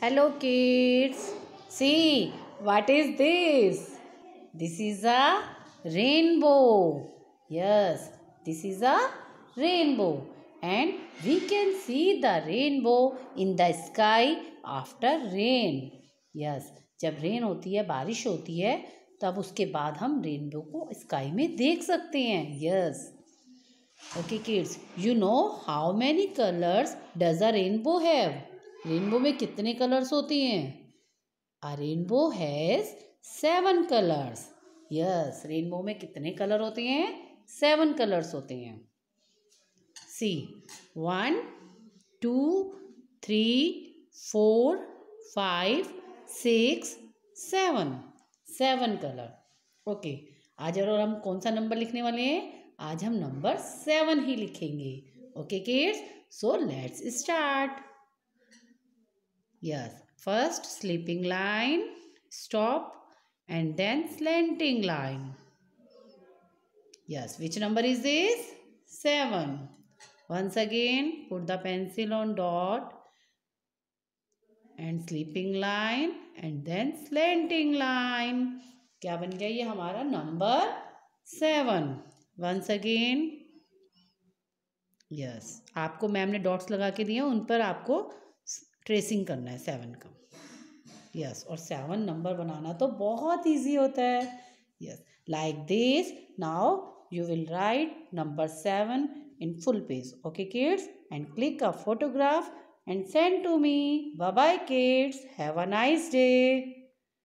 Hello kids. See, what is this? This is a rainbow. Yes, this is a rainbow. And we can see the rainbow in the sky after rain. Yes, जब rain होती है बारिश होती है तब उसके बाद हम रेनबो को स्काई में देख सकते हैं yes okay kids you know how many colours does a rainbow have rainbow में कितने कलर्स होते हैं a rainbow has seven colours yes rainbow में कितने कलर होते हैं सेवन कलर्स होते हैं see one two three four five six seven seven colour okay आज और हम कौन सा नंबर लिखने वाले हैं आज हम नंबर सेवन ही लिखेंगे okay kids so let's start Yes. First sleeping line, stop and then slanting line. Yes. Which number is this? 7. Once again, put the pencil on dot and sleeping line and then slanting line. क्या बन गया ये हमारा number seven once again yes आपको ma'am ने dots लगा के दिए उन पर आपको ट्रेसिंग करना है सेवन का यस और सेवन नंबर बनाना तो बहुत ईजी होता है yes like this now you will write number seven in full page okay kids and click a photograph and send to me bye bye kids. Have nice day